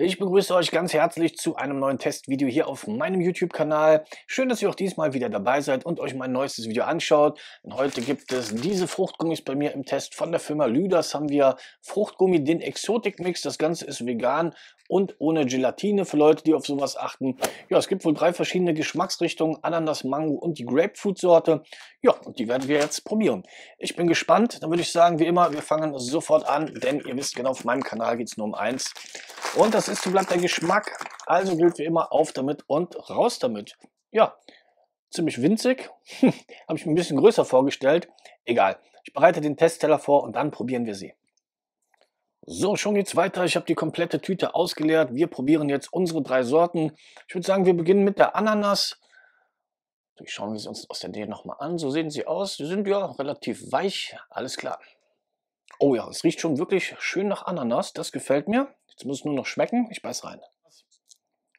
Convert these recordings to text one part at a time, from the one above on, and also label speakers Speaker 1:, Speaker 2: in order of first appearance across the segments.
Speaker 1: Ich begrüße euch ganz herzlich zu einem neuen Testvideo hier auf meinem YouTube-Kanal. Schön, dass ihr auch diesmal wieder dabei seid und euch mein neuestes Video anschaut. Und heute gibt es diese Fruchtgummis bei mir im Test von der Firma Lüders. Haben wir Fruchtgummi, den Exotik-Mix. Das Ganze ist vegan und ohne Gelatine für Leute, die auf sowas achten. Ja, es gibt wohl drei verschiedene Geschmacksrichtungen, Ananas, Mango und die Grapefruit-Sorte. Ja, und die werden wir jetzt probieren. Ich bin gespannt. Dann würde ich sagen, wie immer, wir fangen sofort an, denn ihr wisst genau, auf meinem Kanal geht es nur um eins und das ist und bleibt der Geschmack. Also gilt wie immer auf damit und raus damit. Ja, ziemlich winzig. Habe ich mir ein bisschen größer vorgestellt. Egal. Ich bereite den Testteller vor und dann probieren wir sie. So, schon geht's weiter. Ich habe die komplette Tüte ausgeleert. Wir probieren jetzt unsere drei Sorten. Ich würde sagen, wir beginnen mit der Ananas. Ich schauen wir sie uns aus der Nähe nochmal an. So sehen sie aus. Sie sind ja relativ weich. Alles klar. Oh ja, es riecht schon wirklich schön nach Ananas. Das gefällt mir. Jetzt muss es nur noch schmecken. Ich beiß rein.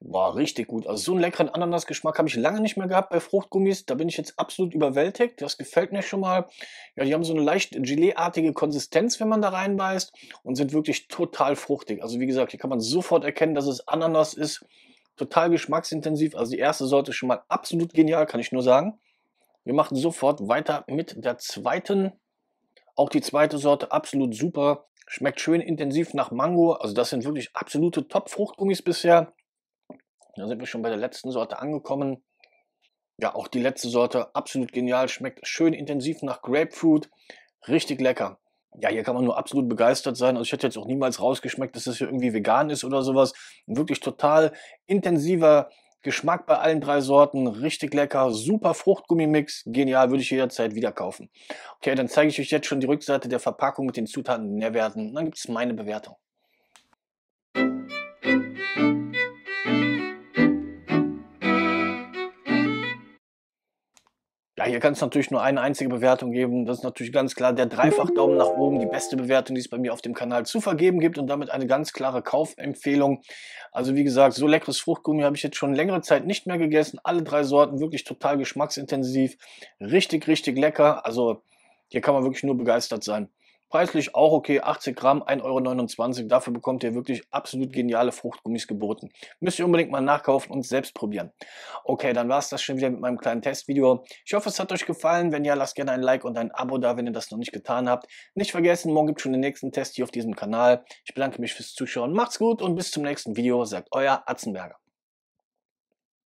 Speaker 1: War richtig gut. Also so einen leckeren Ananasgeschmack habe ich lange nicht mehr gehabt bei Fruchtgummis. Da bin ich jetzt absolut überwältigt. Das gefällt mir schon mal. Ja, die haben so eine leicht gelee Konsistenz, wenn man da reinbeißt und sind wirklich total fruchtig. Also wie gesagt, hier kann man sofort erkennen, dass es Ananas ist. Total geschmacksintensiv. Also die erste Sorte schon mal absolut genial, kann ich nur sagen. Wir machen sofort weiter mit der zweiten. Auch die zweite Sorte absolut super. Schmeckt schön intensiv nach Mango. Also das sind wirklich absolute Top-Fruchtgummis bisher. Da sind wir schon bei der letzten Sorte angekommen. Ja, auch die letzte Sorte, absolut genial. Schmeckt schön intensiv nach Grapefruit. Richtig lecker. Ja, hier kann man nur absolut begeistert sein. Also ich hätte jetzt auch niemals rausgeschmeckt, dass das hier irgendwie vegan ist oder sowas. Ein wirklich total intensiver Geschmack bei allen drei Sorten, richtig lecker, super Fruchtgummimix, genial, würde ich jederzeit wieder kaufen. Okay, dann zeige ich euch jetzt schon die Rückseite der Verpackung mit den Zutaten und Nährwerten. Dann gibt es meine Bewertung. Ja, hier kann es natürlich nur eine einzige Bewertung geben. Das ist natürlich ganz klar der Dreifach-Daumen nach oben, die beste Bewertung, die es bei mir auf dem Kanal zu vergeben gibt und damit eine ganz klare Kaufempfehlung. Also wie gesagt, so leckeres Fruchtgummi habe ich jetzt schon längere Zeit nicht mehr gegessen. Alle drei Sorten wirklich total geschmacksintensiv, richtig, richtig lecker. Also hier kann man wirklich nur begeistert sein. Preislich auch okay, 80 Gramm, 1,29 Euro. Dafür bekommt ihr wirklich absolut geniale Fruchtgummis geboten. Müsst ihr unbedingt mal nachkaufen und selbst probieren. Okay, dann war es das schon wieder mit meinem kleinen Testvideo. Ich hoffe, es hat euch gefallen. Wenn ja, lasst gerne ein Like und ein Abo da, wenn ihr das noch nicht getan habt. Nicht vergessen, morgen gibt es schon den nächsten Test hier auf diesem Kanal. Ich bedanke mich fürs Zuschauen. Macht's gut und bis zum nächsten Video, sagt euer Atzenberger.